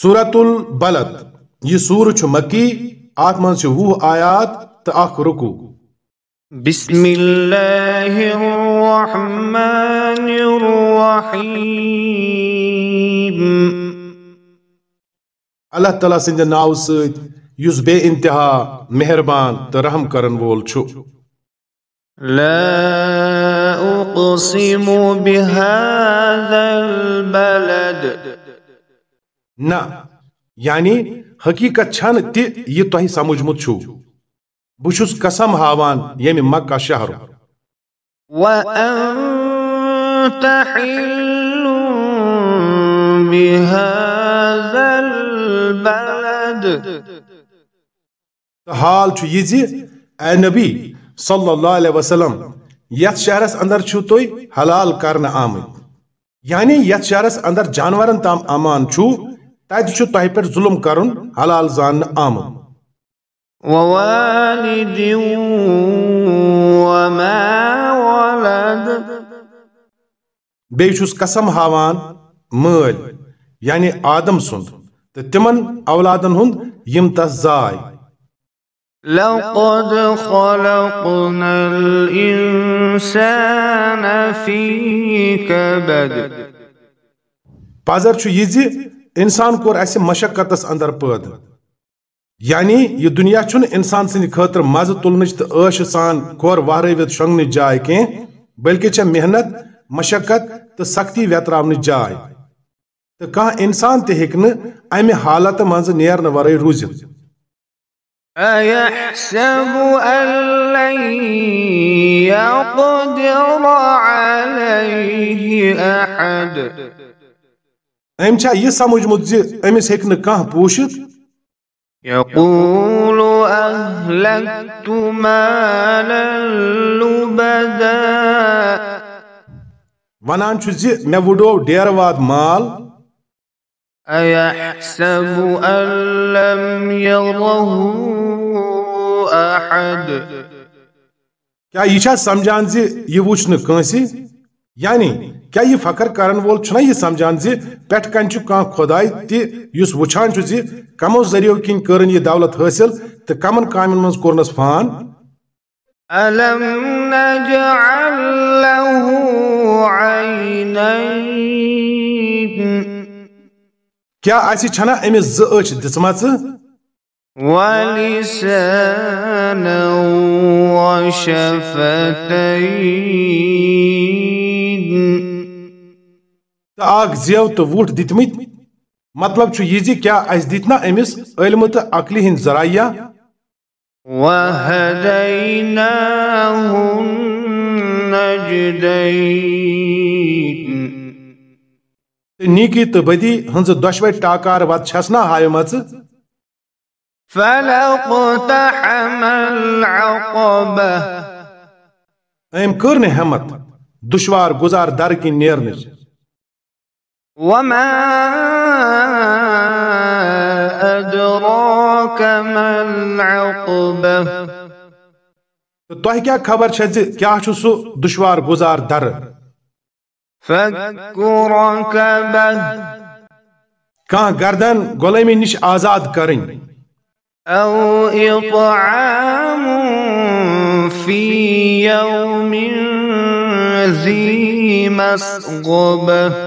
سورت البلد یہ سور چھ مکی آت من سے وہ آیات تا آخر رکو بسم اللہ الرحمن الرحیم اللہ تعالیٰ سندھے ناو سید یز بے انتہا مہربان ترحم کرن وول چھو لا اقسم بہذا البلد یعنی حقیقت چھن تہ یہ تہ سمجھ چھو بس قسم ہاوان میں یعنی مکہ شہر حال چھ جی، نبی صلی اللہ علیہ وسلم یت شہرس اندر چھو توی حلال کرنا آمد یعنی یت شہرس اندر جانورن تام آمان چھو تہ پہ ظلم کرن حلال زان آمد ووالد وما ولد بیس قسم مل ہاان میے یعنی عادم سمن اولادن ہند تس ذاع پزر چیز انسان کور اس مشقت اندر پید یعنی یہ دنیا چھن انسان سند خاطر مزہ تلنچ تو عش سان کور وارت شنگن جائے کی بلکہ چھ محنت مشقت تو سختی ویترا جائے تو کہاں انسان تہ ہکن امہ حالت مز نیر ور روز أيحسب أن لن يقدر عليه أحد ایم چھا یہ سمجھ مجھے ایم اس حکم کہاں پوشت یقول اہلکت مالا لبدا ونان چھو زی میں وڈو دیر واد مال ایا حسب ان لم یغره احد کیا یہ چھا سمجھان زی یہ وچھنے کنسی یعنی کیا یہ فخر کرن وول چھنا یہ سمجھان زی کن چھ کان زھ تی یس وچھان چھ زی کمو ذریعو کن کرن یہ دولت حاصل کمن کامن منز كورنس فان الم نجعل له عینین کیا كیا اتنا امس زم ش تو اگ زو تو وٹھ دت مت مطلب چھ زیات نا امس علم عقلی ہند ذرائع نیکی تو بدی ہنز دشوے ٹاکار وت چس نا ہائم کرنے نمت دشوار گزار در درکن نیرنچ وما ادراك ما العقبه تۄہہِ کیٛاہ خبر چھےٚ چھ کیا چھ سو دشوار گزار در کانٛہہ گردن غۄلٲمی نِش آزاد کرٕنۍ فی کریں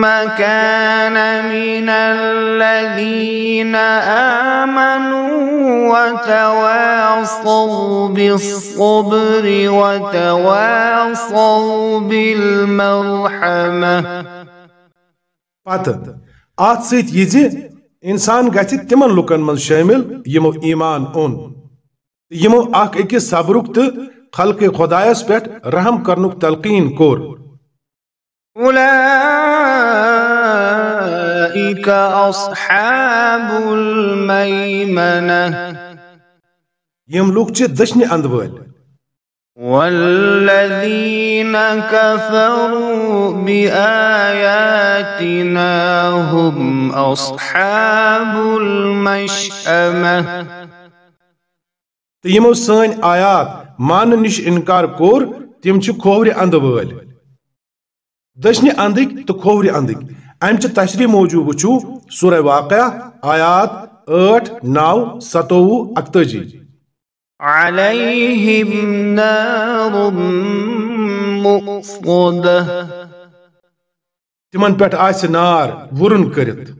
ثم كان من الذين آمنوا وتواصوا بالصبر وتواصوا بالمرحمة پتہ ات سۭتۍ یہِ اِنسان گژھِ تِمن لُکن من شامل یِمو ایٖمان اوٚن يمو یِمو اکھ أکِس صبرُک تہٕ خلقہِ خۄدایس پٮ۪ٹھ رحم کرنُک تلقیٖن کوٚر أولئك أصحاب الميمنة دشني والذين كفروا بآياتنا هم أصحاب المشأمة تيمو سن آيات مان نش انکار کور تمور اند و اندک تو اندو اندک امچہ تشریح موجود وچو سورہ واقعہ آیات ٹھ نو اکتجی علیہم نار اکت تمن نار ورن کرت